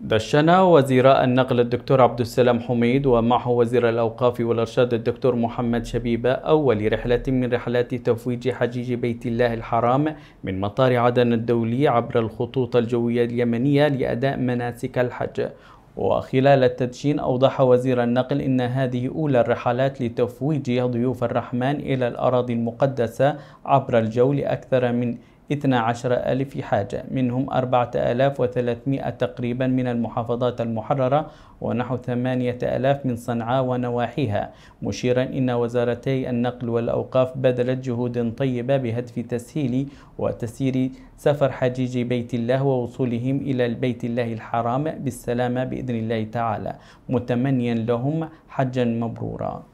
دشنا وزير النقل الدكتور عبد السلام حميد ومعه وزير الأوقاف والإرشاد الدكتور محمد شبيبة أول رحلة من رحلات تفويج حجيج بيت الله الحرام من مطار عدن الدولي عبر الخطوط الجوية اليمنية لأداء مناسك الحج وخلال التدشين أوضح وزير النقل إن هذه أولى الرحلات لتفويج ضيوف الرحمن إلى الأراضي المقدسة عبر الجو لأكثر من 12 ألف حاجة منهم 4300 تقريبا من المحافظات المحررة ونحو 8000 من صنعاء ونواحيها مشيرا إن وزارتي النقل والأوقاف بذلت جهود طيبة بهدف تسهيل وتسيير سفر حجيج بيت الله ووصولهم إلى البيت الله الحرام بالسلامة بإذن الله تعالى متمنيا لهم حجا مبرورا